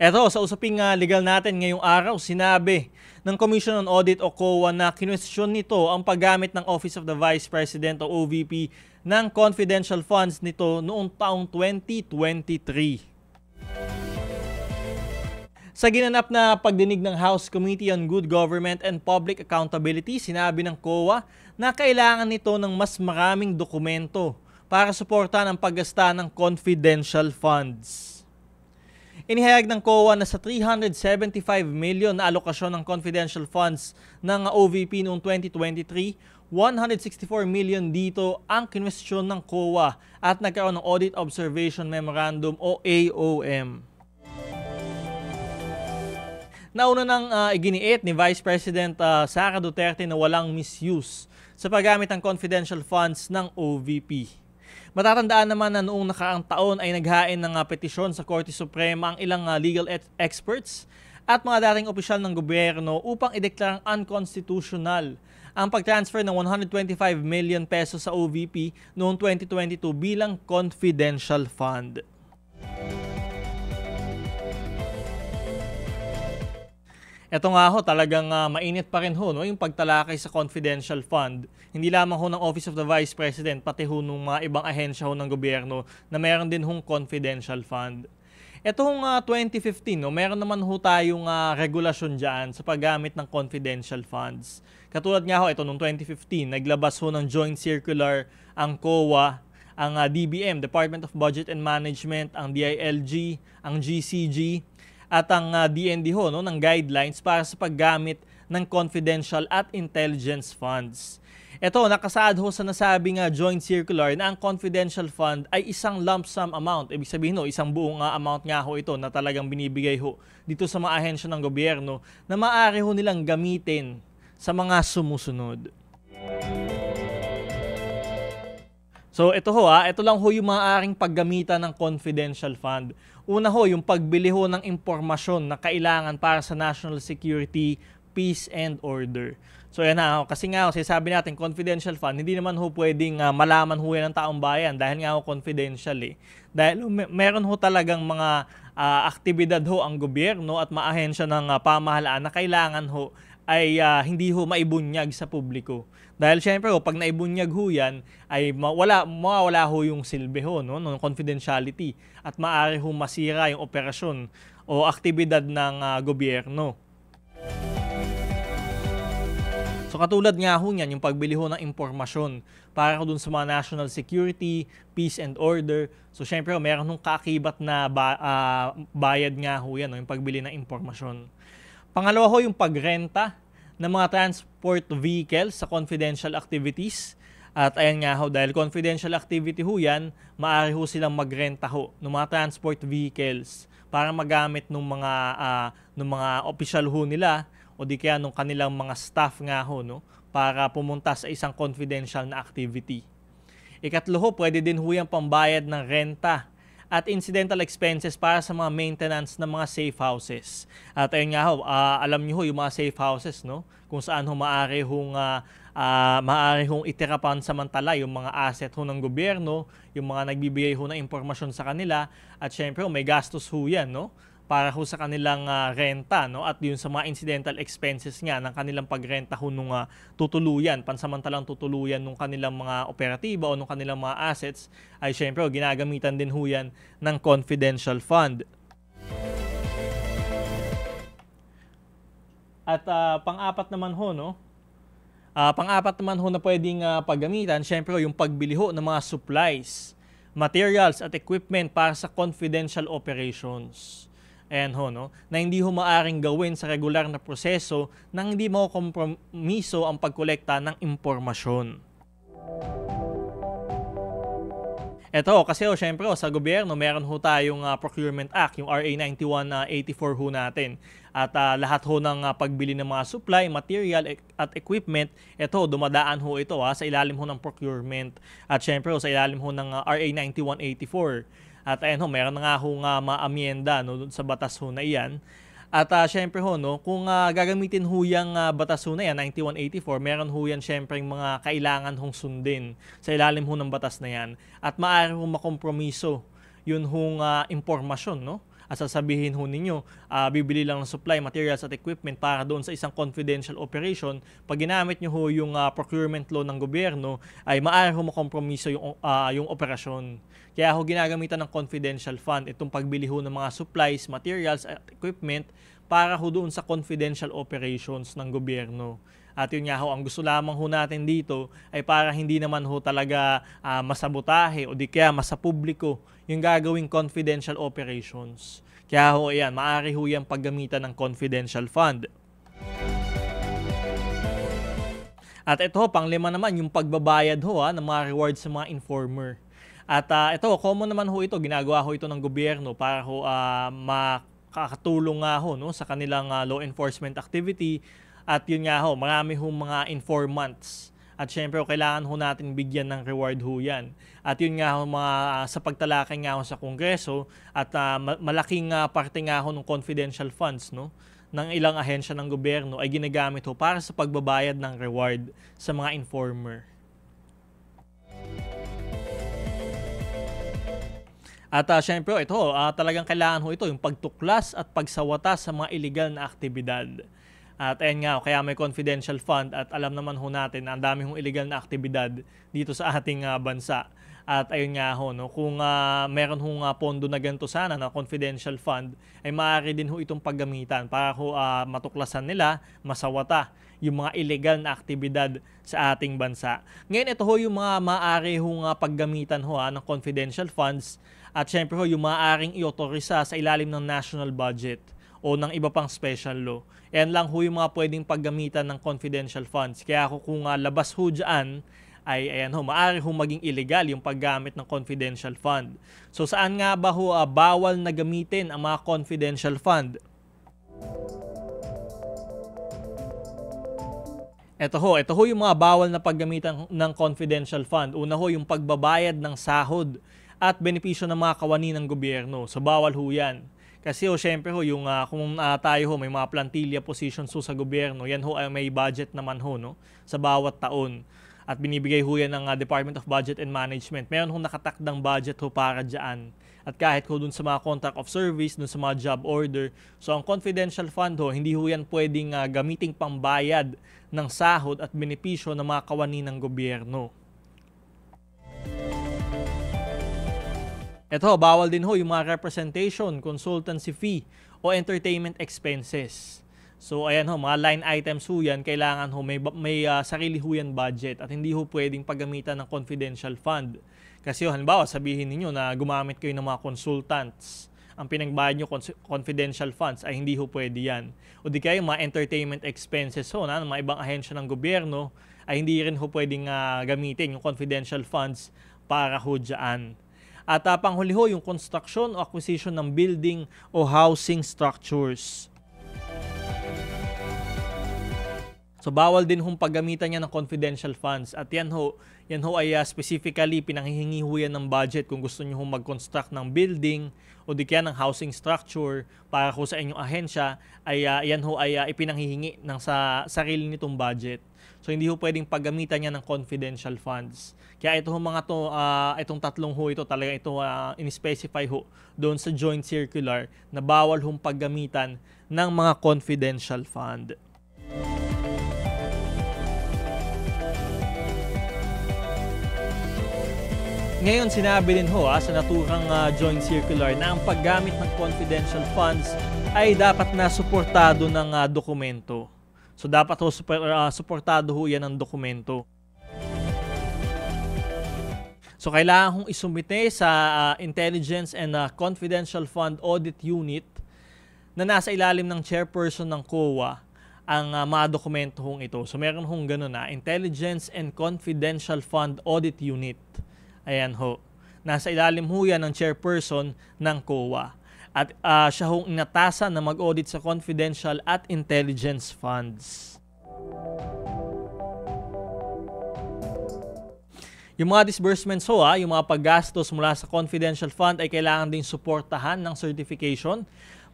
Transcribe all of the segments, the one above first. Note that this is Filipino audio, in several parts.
Eto, sa usaping uh, legal natin ngayong araw, sinabi ng Commission on Audit o COA na kinwestiyon nito ang paggamit ng Office of the Vice President o OVP ng confidential funds nito noong taong 2023. Sa ginanap na pagdinig ng House Committee on Good Government and Public Accountability, sinabi ng COA na kailangan nito ng mas maraming dokumento para suportahan ang paggasta ng confidential funds. Inihayag ng COA na sa 375 million na alokasyon ng confidential funds ng OVP noong 2023, 164 million dito ang kinwestiyon ng COA at nagkaroon ng Audit Observation Memorandum o AOM. Nauna nang uh, iginiit ni Vice President uh, Sara Duterte na walang misuse sa paggamit ng confidential funds ng OVP. Matatandaan naman na noong nakaraang taon ay naghain ng ah, petisyon sa Korte Suprema ang ilang ah, legal et- experts at mga dating opisyal ng gobyerno upang ideklarang unconstitutional ang pag-transfer ng 125 million pesos sa OVP noong 2022 bilang confidential fund. Ito nga ho, talagang uh, mainit pa rin ho, no? yung pagtalakay sa confidential fund. Hindi lamang ho ng Office of the Vice President, pati ho ng mga ibang ahensya ho ng gobyerno na meron din hong confidential fund. Itong uh, 2015, no, meron naman ho tayong uh, regulasyon dyan sa paggamit ng confidential funds. Katulad nga ho, ito noong 2015, naglabas ho ng joint circular ang COA, ang uh, ah, DBM, Department of Budget and Management, ang DILG, ang GCG, at ang uh, ah, DND ho no, ng guidelines para sa paggamit ng confidential at intelligence funds. Ito, nakasaad ho sa nasabing uh, joint circular na ang confidential fund ay isang lump sum amount. Ibig sabihin, no, isang buong uh, amount nga ho ito na talagang binibigay ho dito sa mga ahensya ng gobyerno na maaari ho nilang gamitin sa mga sumusunod. Music So ito ho ha, ah, ito lang ho yung maaaring paggamitan ng confidential fund. Una ho, yung pagbili ho ng impormasyon na kailangan para sa national security, peace and order. So yan ho, oh, kasi nga ho, sabi natin confidential fund, hindi naman ho pwedeng uh, malaman ho yan ng taong bayan dahil nga ho confidential eh. Dahil may, meron ho talagang mga uh, aktibidad ho ang gobyerno at maahensya ng uh, pamahalaan na kailangan ho ay uh, hindi ho maibunyag sa publiko. Dahil syempre, oh, pag naibunyag ho yan, ay wala, mawawala ho yung silbi ho, no? no confidentiality. At maaari ho masira yung operasyon o aktibidad ng uh, gobyerno. So katulad nga ho niyan, yung pagbili ho ng impormasyon para ho dun sa mga national security, peace and order. So syempre, oh, meron hong kakibat na ba, uh, bayad nga ho yan, no? yung pagbili ng impormasyon. Pangalawa ho yung pagrenta ng mga transport vehicles sa confidential activities. At ayan nga ho, dahil confidential activity ho yan, maaari ho silang magrenta ho ng mga transport vehicles para magamit ng mga uh, ng mga official ho nila o di kaya nung kanilang mga staff nga ho no para pumunta sa isang confidential na activity. Ikatlo ho, pwede din ho yung pambayad ng renta at incidental expenses para sa mga maintenance ng mga safe houses. At ayun nga ho, uh, alam niyo ho yung mga safe houses, no? Kung saan ho maaari hong uh, uh, maaari hong itira pansamantala yung mga asset ho ng gobyerno, yung mga nagbibigay ho ng impormasyon sa kanila, at syempre ho, may gastos ho yan, no? para ho sa kanilang uh, renta no at yun sa mga incidental expenses nga ng kanilang pagrenta ho nung uh, tutuluyan pansamantalang tutuluyan ng kanilang mga operatiba o ng kanilang mga assets ay syempre oh, ginagamitan din ho yan ng confidential fund At uh, pang-apat naman ho no uh, pang-apat naman ho na pwedeng uh, paggamitan syempre oh, yung pagbili ho ng mga supplies materials at equipment para sa confidential operations. Ayan ho, no? na hindi ho maaring gawin sa regular na proseso nang hindi mo kompromiso ang pagkolekta ng impormasyon. Eto, oh, kasi oh, syempre oh, sa gobyerno, meron ho tayong uh, Procurement Act, yung RA 9184 uh, ho natin. At uh, lahat ho ng uh, pagbili ng mga supply, material e- at equipment, eto, dumadaan ho ito ha, sa ilalim ho ng procurement. At syempre oh, sa ilalim ho ng uh, RA 9184. At ayan ho, meron na nga ho nga maamyenda no, sa batas ho na iyan. At uh, syempre ho, no, kung uh, gagamitin ho yung uh, ah, batas ho na yan, 9184, meron ho yan syempre yung mga kailangan hong sundin sa ilalim ho ng batas na yan. At maaari ho makompromiso yun hong uh, impormasyon, no? At sasabihin ho ninyo, uh, bibili lang ng supply, materials at equipment para doon sa isang confidential operation. Pag ginamit nyo ho yung uh, procurement law ng gobyerno, ay maaari ho makompromiso yung, uh, yung operasyon. Kaya ho ginagamitan ng confidential fund itong pagbili ho ng mga supplies, materials at equipment para ho doon sa confidential operations ng gobyerno. At yun nga ho, ang gusto lamang ho natin dito ay para hindi naman ho talaga uh, masabotahe o di kaya masapubliko yung gagawing confidential operations. Kaya ho, ayan, maaari ho yung paggamitan ng confidential fund. At ito, panglima naman, yung pagbabayad ho ha, ah, ng mga rewards sa mga informer. At uh, ito, common naman ho ito, ginagawa ho ito ng gobyerno para ho uh, ma kakatulong nga ho no, sa kanilang uh, law enforcement activity. At yun nga ho, marami ho mga informants. At syempre, kailangan ho natin bigyan ng reward ho yan. At yun nga ho, mga, uh, sa pagtalakay nga ho sa Kongreso at uh, malaking uh, parte nga ho ng confidential funds, no? ng ilang ahensya ng gobyerno ay ginagamit ho para sa pagbabayad ng reward sa mga informer. At uh, syempre, ito, uh, talagang kailangan ho ito, yung pagtuklas at pagsawata sa mga illegal na aktibidad. At ayun nga, kaya may confidential fund at alam naman ho natin na ang dami hong illegal na aktibidad dito sa ating uh, bansa. At ayun nga ho, no, kung uh, meron hong uh, pondo na ganito sana na confidential fund, ay maaari din ho itong paggamitan para ho uh, matuklasan nila, masawata yung mga illegal na aktibidad sa ating bansa. Ngayon, ito ho yung mga maaari hong uh, paggamitan ho uh, ng confidential funds at syempre ho, yung maaaring iotorisa sa ilalim ng national budget o ng iba pang special law. Yan lang ho yung mga pwedeng paggamitan ng confidential funds. Kaya ako kung uh, labas ho dyan, ay ayan ho, maaari ho maging illegal yung paggamit ng confidential fund. So saan nga ba ho uh, bawal na gamitin ang mga confidential fund? Ito ho, ito ho yung mga bawal na paggamitan ng confidential fund. Una ho, yung pagbabayad ng sahod at benepisyo ng mga kawani ng gobyerno. So bawal ho yan. Kasi ho, syempre ho, yung uh, kung uh, tayo ho, may mga plantilla positions ho sa gobyerno, yan ho ay ah, may budget naman ho, no? Sa bawat taon. At binibigay ho yan ng uh, Department of Budget and Management. Meron ho nakatakdang budget ho para dyan. At kahit ho dun sa mga contract of service, dun sa mga job order. So ang confidential fund ho, hindi ho yan pwedeng uh, gamiting pambayad ng sahod at benepisyo ng mga kawani ng gobyerno. Ito, bawal din ho yung mga representation, consultancy fee, o entertainment expenses. So ayan ho, mga line items ho yan, kailangan ho may, may uh, sarili ho yan budget at hindi ho pwedeng paggamitan ng confidential fund. Kasi ho, halimbawa sabihin niyo na gumamit kayo ng mga consultants. Ang pinagbayad nyo confidential funds ay hindi ho pwede yan. O di kaya yung mga entertainment expenses ho na mga ibang ahensya ng gobyerno ay hindi rin ho pwedeng uh, gamitin yung confidential funds para ho dyan. At uh, panghuli ho, yung construction o acquisition ng building o housing structures. So bawal din hong paggamitan niya ng confidential funds. At yan ho, yan ho ay uh, specifically pinanghihingi ho yan ng budget kung gusto niyo hong mag-construct ng building o di kaya ng housing structure para ko sa inyong ahensya ay uh, yan ho ay uh, ipinanghihingi ng sa sarili nitong budget. So hindi ho pwedeng paggamitan niya ng confidential funds. Kaya ito ho mga to, uh, itong tatlong ho ito talaga ito uh, in-specify ho doon sa joint circular na bawal hong paggamitan ng mga confidential fund. Ngayon, sinabi din ho ah, sa naturang uh, joint circular na ang paggamit ng confidential funds ay dapat na suportado ng uh, dokumento. So dapat ho super, uh, suportado ho yan ng dokumento. So kailangan hong isumite sa uh, Intelligence and uh, Confidential Fund Audit Unit na nasa ilalim ng chairperson ng COA ang uh, mga dokumento hong ito. So meron hong ganun na, Intelligence and Confidential Fund Audit Unit. Ayan ho. Nasa ilalim ho yan ng chairperson ng COA. At uh, siya hong inatasan na mag-audit sa confidential at intelligence funds. Yung mga disbursements ho, ah, yung mga paggastos mula sa confidential fund ay kailangan ding suportahan ng certification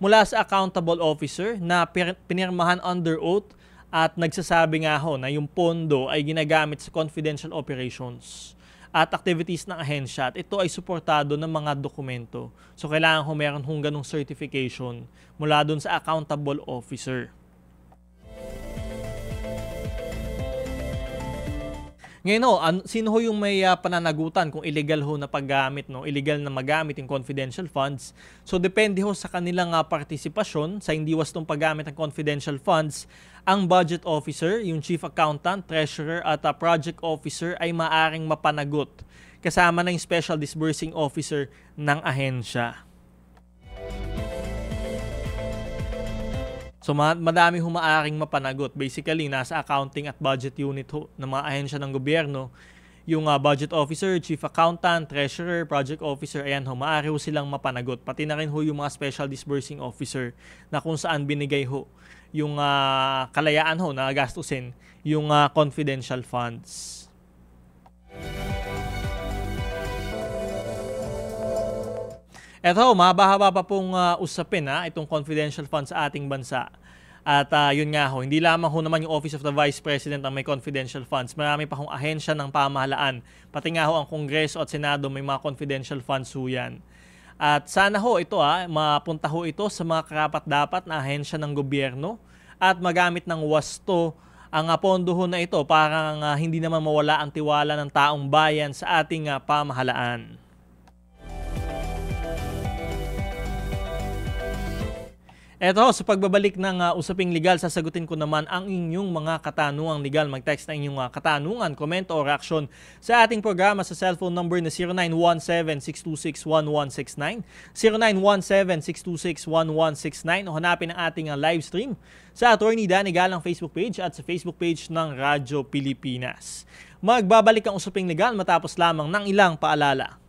mula sa accountable officer na pinirmahan under oath at nagsasabi nga ho na yung pondo ay ginagamit sa confidential operations at activities ng ahensya. At ito ay suportado ng mga dokumento. So kailangan ho meron hong ganong certification mula dun sa accountable officer. Ngayon ho, an- sino ho yung may uh, pananagutan kung illegal ho na paggamit, no? illegal na magamit yung confidential funds? So depende ho sa kanilang uh, partisipasyon sa hindi wastong paggamit ng confidential funds, ang budget officer, yung chief accountant, treasurer at uh, project officer ay maaring mapanagot kasama ng special disbursing officer ng ahensya. So madami humaaring mapanagot. Basically, nasa accounting at budget unit ho, ng mga ahensya ng gobyerno, yung uh, budget officer, chief accountant, treasurer, project officer, ayan ho, maaari ho silang mapanagot. Pati na rin ho yung mga special disbursing officer na kung saan binigay ho yung uh, kalayaan ho na gastusin yung uh, confidential funds. Eto, mahaba-haba pa pong uh, usapin ha, ah, itong confidential fund sa ating bansa. At uh, yun nga ho, hindi lamang ho naman yung Office of the Vice President ang may confidential funds. Marami pa hong ahensya ng pamahalaan. Pati nga ho ang Kongreso at Senado may mga confidential funds ho yan. At sana ho ito ha, mapunta ho ito sa mga karapat-dapat na ahensya ng gobyerno at magamit ng wasto ang uh, pondo ho na ito para uh, hindi naman mawala ang tiwala ng taong bayan sa ating uh, pamahalaan. Eto, sa pagbabalik ng uh, usaping legal, sasagutin ko naman ang inyong mga katanungang legal. Mag-text na inyong uh, katanungan, komento o reaction sa ating programa sa cellphone number na 0917-626-1169, 0917-626-1169 o hanapin ang ating uh, live stream sa Attorney Danny Galang Facebook page at sa Facebook page ng Radyo Pilipinas. Magbabalik ang usaping legal matapos lamang ng ilang paalala.